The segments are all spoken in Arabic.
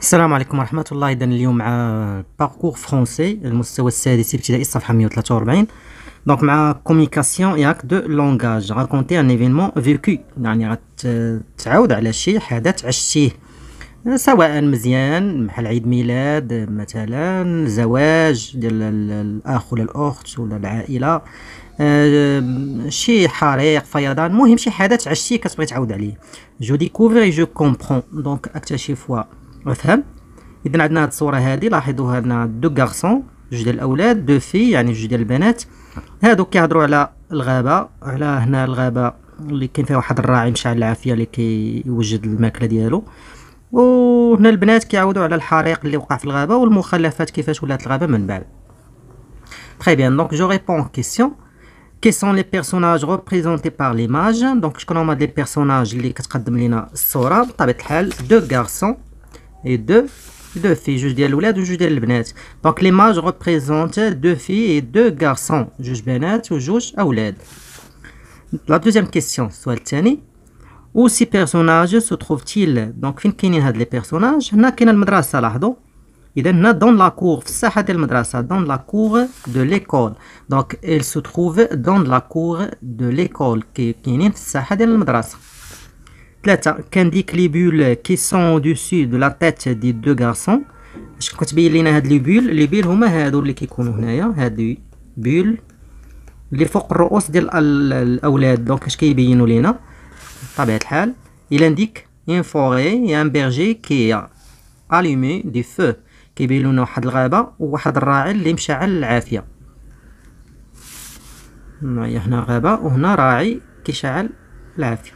السلام عليكم ورحمة الله إذا اليوم مع باركور فرونسي المستوى السادس ابتدائي الصفحة 143 دونك مع كوميكاسيون ياك دو لونغاج غاكونتي ان ايفينمون فيكو يعني غاتعاود على شي حدث عشتيه سواء مزيان بحال عيد ميلاد مثلا زواج ديال الاخ ولا الاخت ولا العائله آه، شي حريق فيضان المهم شي حدث عشتيه كتبغي تعاود عليه جو ديكوفري جو كومبخون دونك اكتشف مفهم اذا عندنا هاد الصوره هادي لاحظوا هنا دو غارسون جوج ديال الاولاد دو في يعني جوج ديال البنات هادو كيهضروا على الغابه على هنا الغابه اللي كاين فيها واحد الراعي على العافيه اللي كيوجد كي الماكله ديالو وهنا البنات كيعاودوا على الحريق اللي وقع في الغابه والمخلفات كيفاش ولات الغابه من بعد بيان دونك جو ريبون كيسيون كي سون لي بيرسوناج ريبريزونتي بار ليماج دونك شكون هما لي بيرسوناج اللي كتقدم لينا الصوره بطبيعه الحال دو غارسون et deux, deux filles. Juge des loulades, ou juge des l'bnat. Donc l'image représentent deux filles et deux garçons. Juge benat ou juge aoulad. La deuxième question, soit le où ces personnages se trouvent-ils Donc fin كاينين هاد les personnages هنا madrasa المدرسة لاحظوا إذا هنا dans la cour dans la cour de l'école donc ils se trouvent dans la cour de l'école qui كاينين في الساحة ديال المدرسة ثلاثة كان ديك لي بول كي سون دوسي دو لا تيت دي دو غارسون باش كتبين لينا هاد لي بول لي بول هما هادو اللي كيكونوا هنايا هادي بول اللي فوق الرؤوس ديال الاولاد دونك اش كيبينوا لينا بطبيعه الحال الا نديك ان فوري يا ان بيرجي كي اليمي دي فو كيبين لنا واحد الغابه وواحد الراعي اللي مشعل العافيه هنايا هنا غابه وهنا راعي كيشعل العافيه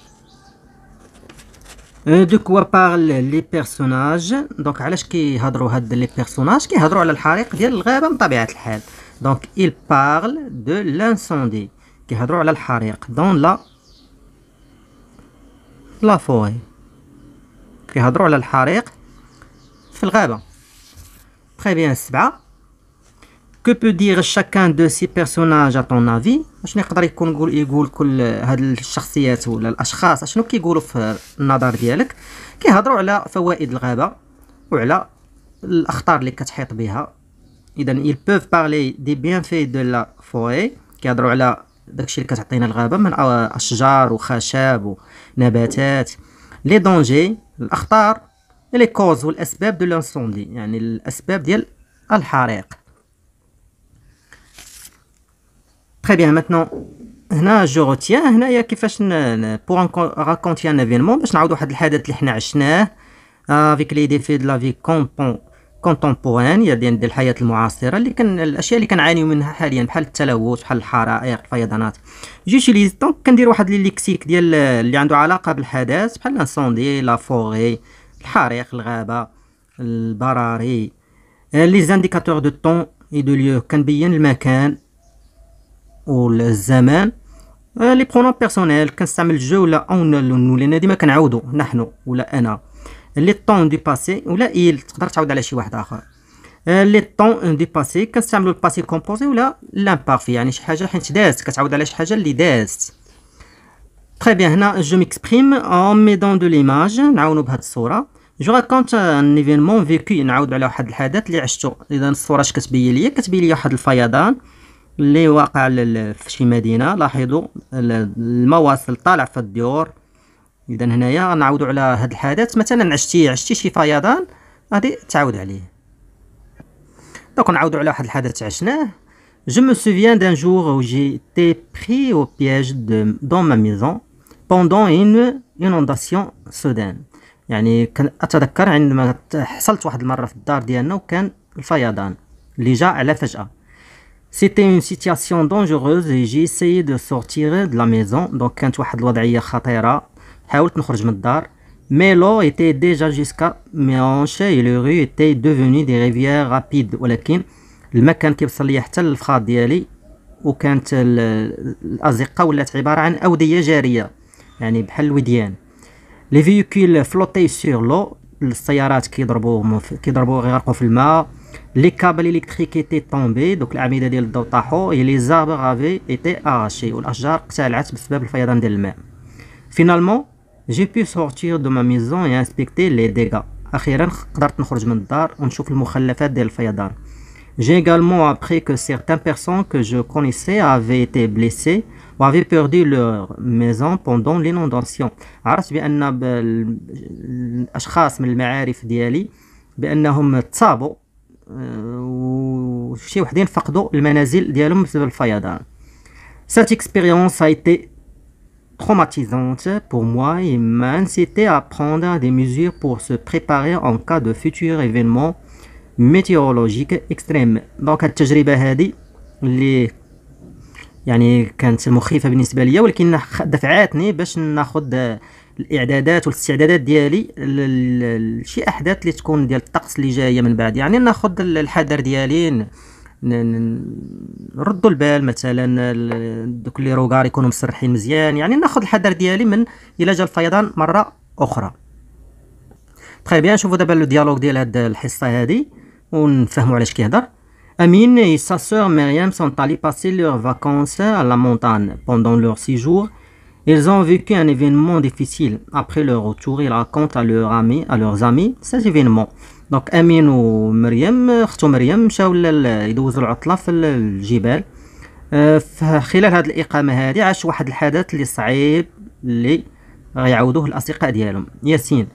دو كوا بارل لي بيرسوناج دونك علاش كيهضروا هاد لي بيرسوناج كيهضروا على الحريق ديال الغابه من طبيعه الحال دونك il parle de l'incendie كيهضروا على الحريق دون لا لا فوري كيهضروا على الحريق في الغابه تري بيان سبعه كو بو دير شاكان دو سي بيرسوناج ا طون افي واش يقدر يكون يقول يقول كل هاد الشخصيات ولا الاشخاص اشنو كيقولوا في النظر ديالك كيهضروا على فوائد الغابه وعلى الاخطار اللي كتحيط بها اذا بوف بارلي دي بيان في دو لا forêt كيهضروا على داكشي اللي كتعطينا الغابه من اشجار وخشاب ونباتات لي دونجي الاخطار لي كوز والاسباب دو لانسوندي يعني الاسباب ديال الحريق Très بيان ماتنون هنا جو روتيان هنايا كيفاش بور راكونتي ان ايفينمون باش نعاود واحد الحدث اللي حنا عشناه افيك لي ديفي دو لا في كومبون ديال الحياة المعاصرة اللي كان الأشياء اللي كنعانيو منها حاليا بحال التلوث بحال الحرائق الفيضانات جوتيليز دونك كندير واحد لي ليكسيك ديال اللي عنده علاقة بالحدث بحال لانسوندي لا فوغي الحريق الغابة البراري آه، لي زانديكاتور دو طون اي دو ليو كنبين المكان والزمان آه، لي برونون بيرسونيل كنستعمل جو ولا اون لان ديما كنعاودو نحن ولا انا لي طون دي باسي ولا ايل تقدر تعاود على شي واحد اخر آه، لي طون دي باسي كنستعملو الباسي كومبوزي ولا لامبارفي يعني شي حاجه حيت دازت كتعاود على شي حاجه اللي دازت تري بيان هنا جو ميكسبريم اون ميدون دو ليماج نعاونو بهاد الصوره جو راكونت ان ايفينمون فيكي نعاود على واحد الحدث اللي عشتو اذا الصوره اش كتبين ليا كتبين ليا واحد الفيضان اللي واقع في شي مدينه لاحظوا المواصل طالع في الديور اذا هنايا نعاودوا على هذا الحدث مثلا عشتي عشتي شي فيضان غادي تعاود عليه دونك نعاودوا على واحد الحدث عشناه Je me souviens d'un jour où جي pris au piège de, dans ma maison pendant une inondation soudaine. يعني كان اتذكر عندما حصلت واحد المره في الدار ديالنا وكان الفيضان اللي جاء على فجاه C'était une situation dangereuse et j'ai essayé de sortir de la maison donc quand tu كانت واحد الوضعية خطيرة حاولت نخرج من الدار mais l'eau était déjà jusqu'à mes hanches et les rues étaient devenues des rivières rapides ولكن الماء كان كيوصل ليا حتى للفخاد ديالي وكانت الازقه ولات عباره عن اوديه جاريه يعني بحال الوديان لي فيكول فلوتي سور لو السيارات كيضربوهم كيضربو غيغرقوا في الماء Les câbles électriques étaient tombés, donc l'amida de الضوء et les arbres avaient été arrachés والاشجار اقتلعت بسبب الفيضان ديال الماء. Finalement, j'ai pu sortir de ma maison et inspecter les dégâts. اخيرا قدرت نخرج من الدار ونشوف المخلفات ديال الفيضان. J'ai également appris que certaines personnes que je connaissais avaient été blessées ou avaient perdu leur maison pendant l'inondation. عرفت بان الاشخاص من المعارف ديالي بانهم تصابوا وشي euh, وحدين Cette expérience a été traumatisante pour moi et m'a incité à prendre des mesures pour se préparer en cas de futurs événements météorologiques extrêmes. Donc الاعدادات والاستعدادات ديالي لشي احداث اللي تكون ديال الطقس اللي جايه من بعد يعني ناخذ الحذر ديالي نردوا البال مثلا دوك لي روغار يكونوا مسرحين مزيان يعني ناخذ الحذر ديالي من الا جا الفيضان مره اخرى تخي بيان شوفوا دابا لو ديالوغ ديال هاد الحصه هادي ونفهموا علاش كيهضر Amine et sa sœur Myriam sont allées passer leurs vacances à la montagne. Pendant leur séjour, Ils ont vécu un événement difficile. Après leur retour, ils racontent à, leur ami, à leurs amis cet événement. دونك امين ومريم اختو مريم مشاو يدوزوا العطله في الجبال خلال هذه الاقامه هذه عاش واحد الحدث اللي صعيب اللي غيعاودوه الاصدقاء ديالهم ياسين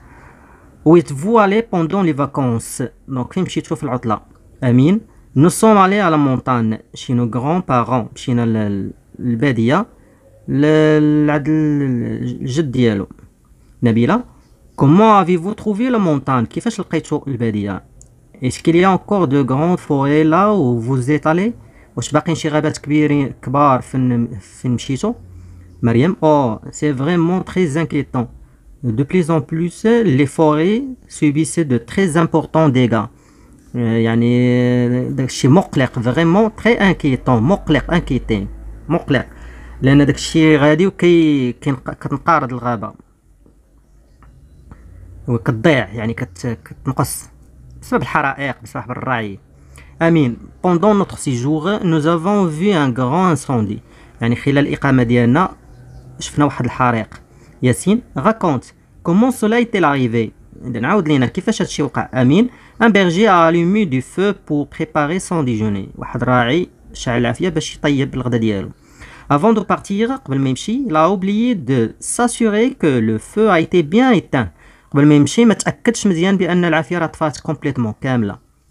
ويتفوالي بوندون لي فاكونس دونك فين مشيتو في العطله امين نو سوم علي على مونطان شينو نو غران بارون مشينا للباديه الجد dialogue نبيله comment avez-vous trouvé la montagne كيفاش لقيتوا الباديه est-ce qu'il y a encore de grandes forêts là où vous êtes allé واش باقيين شي غابات كبيرين كبار De plus en plus, les forêts subissent de très importants dégâts. يعني شي مقلق vraiment très inquiétant مقلق inquiétant مقلق لان داك الشيء غادي وكي كتنقارض الغابه وكتضيع يعني كت... كتنقص بسبب الحرائق بسبب الرعي امين بوندون نوتر سيجور نو زافون في ان غران سوندي يعني خلال الاقامه ديالنا شفنا واحد الحريق ياسين راكونت كومون سولا ايتي لاريفي اذا نعاود لينا كيفاش هادشي وقع امين ان بيرجي الومي دو فو بور بريباري سون ديجوني واحد راعي شعل العافيه باش يطيب الغدا ديالو Avant de partir, il a oublié de s'assurer que le feu a été bien éteint. Il a oublié de s'assurer que le feu a été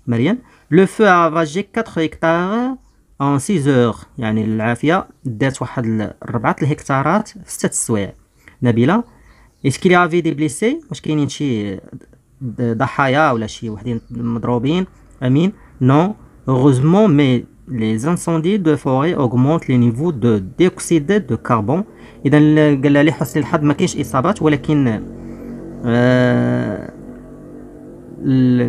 bien Le feu a ravagé 4 hectares en 6 heures. Il a ravagé 4 hectares en 6 heures. Est-ce qu'il y avait des blessés Est-ce qu'il y avait des blessés ou des blessés Amin. Non, heureusement, mais les incendies de forêt augmentent les niveaux de dioxyde de carbone. Et dans le galalé, il y a des gens qui sont en train de se faire. Mais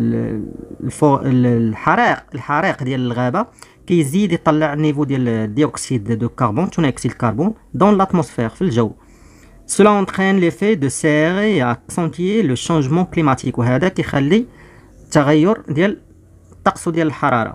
les gens qui sont en train de se niveau de dioxyde de carbone, carbone, dans l'atmosphère, dans le Cela entraîne l'effet de serre et accentue le changement climatique. c'est ce qui fait le changement de la température.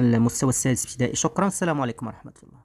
المستوى السادس ابتدائي شكرا السلام عليكم ورحمة الله